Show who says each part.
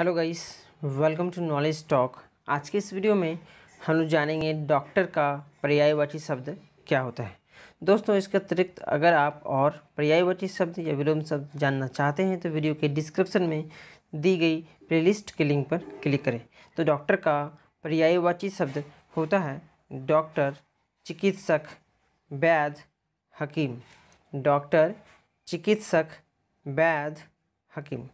Speaker 1: hello guys welcome to knowledge talk आज के इस वीडियो में हम लोग जानेंगे डॉक्टर का पर्यायवाची शब्द क्या होता है दोस्तों इसके अतिरिक्त अगर आप और पर्यायवाची शब्द या विलोम शब्द जानना चाहते हैं तो वीडियो के डिस्क्रिप्शन में दी गई प्लेलिस्ट के लिंक पर क्लिक करें तो डॉक्टर का पर्यायवाची शब्द होता है डॉक्टर चिकित्सक वैद हकीम डॉक्टर चिकित्सक वैद हकीम